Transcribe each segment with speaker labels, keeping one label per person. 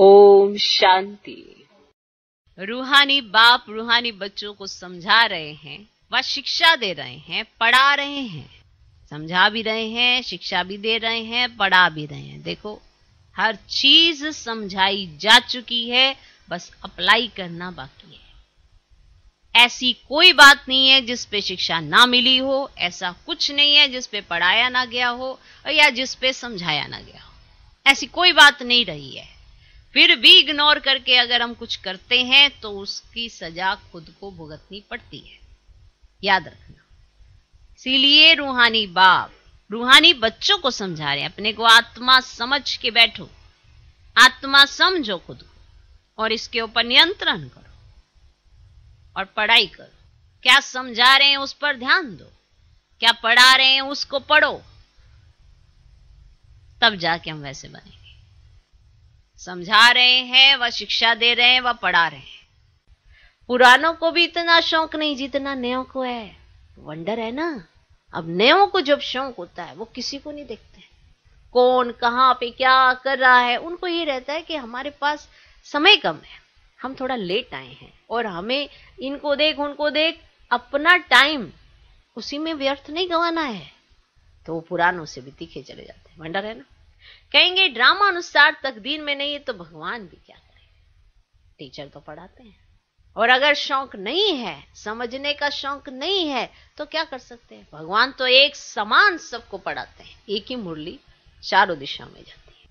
Speaker 1: ओम शांति रूहानी बाप रूहानी बच्चों को समझा रहे हैं व शिक्षा दे रहे हैं पढ़ा रहे हैं समझा भी रहे हैं शिक्षा भी दे रहे हैं पढ़ा भी रहे हैं देखो हर चीज समझाई जा चुकी है बस अप्लाई करना बाकी है ऐसी कोई बात नहीं है जिस पे शिक्षा ना मिली हो ऐसा कुछ नहीं है जिस पे पढ़ाया ना गया हो या जिस पे समझाया ना गया हो ऐसी कोई बात नहीं रही है फिर भी इग्नोर करके अगर हम कुछ करते हैं तो उसकी सजा खुद को भुगतनी पड़ती है याद रखना इसीलिए रूहानी बाप रूहानी बच्चों को समझा रहे हैं अपने को आत्मा समझ के बैठो आत्मा समझो खुद को और इसके ऊपर नियंत्रण करो और पढ़ाई करो क्या समझा रहे हैं उस पर ध्यान दो क्या पढ़ा रहे हैं उसको पढ़ो तब जाके हम वैसे बने समझा रहे हैं वह शिक्षा दे रहे हैं वह पढ़ा रहे हैं पुरानों को भी इतना शौक नहीं जितना नयों को है वंडर है ना अब नयों को जब शौक होता है वो किसी को नहीं देखते कौन कहाँ पे क्या कर रहा है उनको ये रहता है कि हमारे पास समय कम है हम थोड़ा लेट आए हैं और हमें इनको देख उनको देख अपना टाइम उसी में व्यर्थ नहीं गंवाना है तो वो पुरानों से भी तीखे चले जाते हैं वंडर है ना कहेंगे ड्रामा अनुसार तकदीर में नहीं है तो भगवान भी क्या करें टीचर तो पढ़ाते हैं और अगर शौक नहीं है समझने का शौक नहीं है तो क्या कर सकते हैं भगवान तो एक समान सबको पढ़ाते हैं एक ही मुरली चारों दिशा में जाती है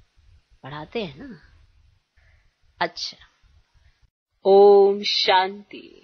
Speaker 1: पढ़ाते हैं ना अच्छा ओम शांति